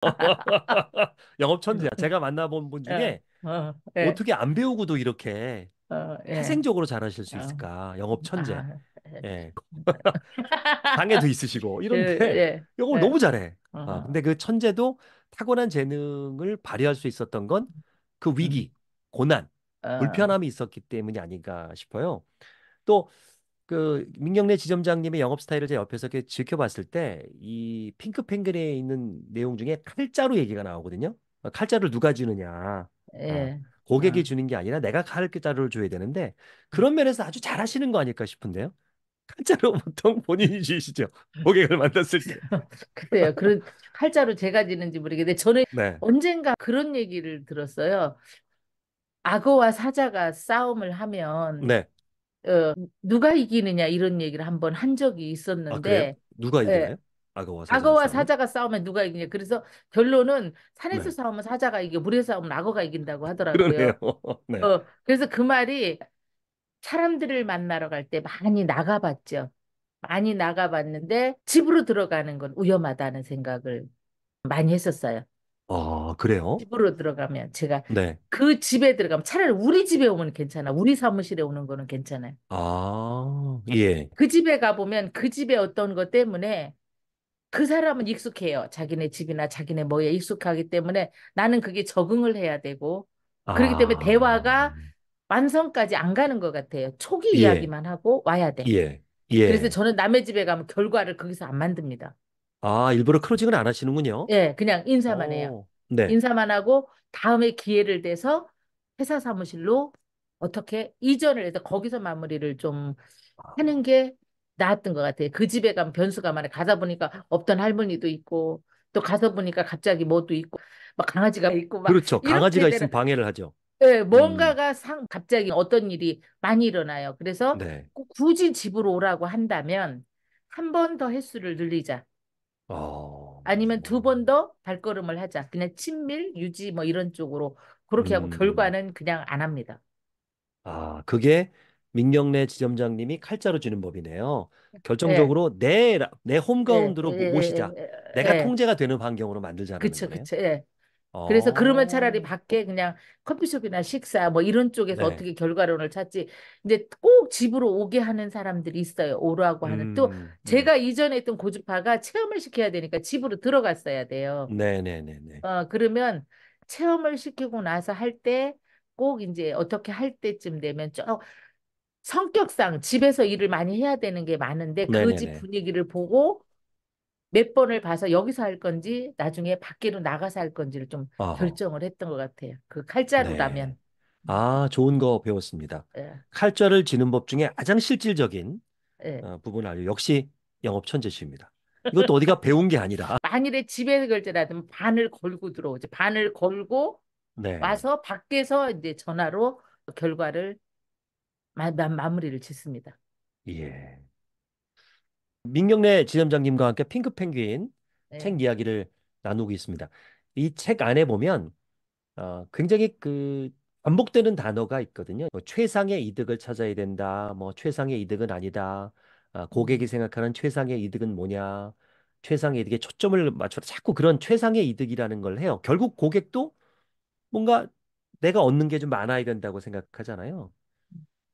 영업 천재야. 음. 제가 만나본 분 중에 어, 어, 예. 어떻게 안 배우고도 이렇게 어, 예. 태생적으로 잘하실 수 어. 있을까? 영업 천재. 아, 예. 방에도 예. 있으시고 이런데 예, 예, 이걸 예. 너무 잘해. 어. 아, 근데 그 천재도 타고난 재능을 발휘할 수 있었던 건 그 위기, 음. 고난, 아, 불편함이 있었기 때문이 아닌가 싶어요. 또그 민경래 지점장님의 영업 스타일을 제 옆에서 이렇게 지켜봤을 때 이 핑크 펭귄에 있는 내용 중에 칼자루 얘기가 나오거든요. 어, 칼자루를 누가 주느냐. 예. 어, 아. 고객이 아. 주는 게 아니라 내가 칼자루를 줘야 되는데 그런 면에서 아주 잘하시는 거 아닐까 싶은데요. 칼자루 보통 본인이 주시죠. 고객을 만났을 때. 그래요. 그런 칼자루 제가 지는지 모르겠는데 저는 네. 언젠가 그런 얘기를 들었어요. 악어와 사자가 싸움을 하면 네. 어, 누가 이기느냐 이런 얘기를 한번 한 적이 아, 그래요? 있었는데 누가 예, 이기나요? 악어와 사자가 악어와 싸우면? 사자가 싸우면 누가 이기냐. 그래서 결론은 산에서 네. 싸우면 사자가 이기고 물에 서 싸우면 악어가 이긴다고 하더라고요. 요 네. 어, 그래서 그 말이 사람들을 만나러 갈 때 많이 나가봤죠. 많이 나가봤는데 집으로 들어가는 건 위험하다는 생각을 많이 했었어요. 아, 그래요? 집으로 들어가면 제가 네. 그 집에 들어가면 차라리 우리 집에 오면 괜찮아. 우리 사무실에 오는 거는 괜찮아요. 아, 예. 그 집에 가보면 그 집에 어떤 것 때문에 그 사람은 익숙해요. 자기네 집이나 자기네 뭐에 익숙하기 때문에 나는 그게 적응을 해야 되고 아. 그렇기 때문에 대화가 완성까지 안 가는 것 같아요. 초기 예, 이야기만 하고 와야 돼. 예, 예. 그래서 저는 남의 집에 가면 결과를 거기서 안 만듭니다. 아, 일부러 크로징을 안 하시는군요. 예, 그냥 인사만 해요. 어, 네. 인사만 하고 다음에 기회를 돼서 회사 사무실로 어떻게 이전을 해서 거기서 마무리를 좀 하는 게 나았던 것 같아요. 그 집에 가면 변수가 많아요. 가다 보니까 없던 할머니도 있고 또 가서 보니까 갑자기 뭐도 있고 막 강아지가 있고 막 그렇죠. 강아지가 되는- 있으면 방해를 하죠. 예, 음. 뭔가가 상 갑자기 어떤 일이 많이 일어나요. 그래서 네. 굳이 집으로 오라고 한다면 한 번 더 횟수를 늘리자. 어. 아니면 두 번 더 발걸음을 하자. 그냥 친밀, 유지 뭐 이런 쪽으로 그렇게 하고 음. 결과는 그냥 안 합니다. 아, 그게 민경래 지점장님이 칼자로주는 법이네요. 결정적으로 네. 내, 라- 내 예, 홈그라운드로 모- 모시자. 예, 내가 예. 통제가 되는 환경으로 만들자는 그쵸, 거네요. 그쵸. 예. 그래서 어. 그러면 차라리 밖에 그냥 커피숍이나 식사 뭐 이런 쪽에서 네 어떻게 결과론을 찾지 이제 꼭 집으로 오게 하는 사람들이 있어요 오라고 하는 음, 또 음. 제가 이전에 했던 고주파가 체험을 시켜야 되니까 집으로 들어갔어야 돼요 네네네네. 어 그러면 체험을 시키고 나서 할 때 꼭 이제 어떻게 할 때쯤 되면 쪼, 성격상 집에서 일을 많이 해야 되는 게 많은데 그 집 분위기를 보고 몇 번을 봐서 여기서 할 건지 나중에 밖으로 나가서 할 건지를 좀 어. 결정을 했던 것 같아요. 그 칼자루 네. 라면. 아, 좋은 거 배웠습니다. 예. 칼자를 지는 법 중에 가장 실질적인 예. 어, 부분을 알려 역시 영업 천재십니다. 이것도 어디가 배운 게 아니라 만일에 집에 서 걸지라도 반을 걸고 들어오지. 반을 걸고 네. 와서 밖에서 이제 전화로 결과를 마, 마, 마무리를 짓습니다. 예. 민경래 지점장님과 함께 핑크펭귄 네. 책 이야기를 나누고 있습니다. 이 책 안에 보면 어, 굉장히 그 반복되는 단어가 있거든요. 뭐 최상의 이득을 찾아야 된다. 뭐 최상의 이득은 아니다. 아, 고객이 생각하는 최상의 이득은 뭐냐. 최상의 이득에 초점을 맞춰서 자꾸 그런 최상의 이득이라는 걸 해요. 결국 고객도 뭔가 내가 얻는 게 좀 많아야 된다고 생각하잖아요.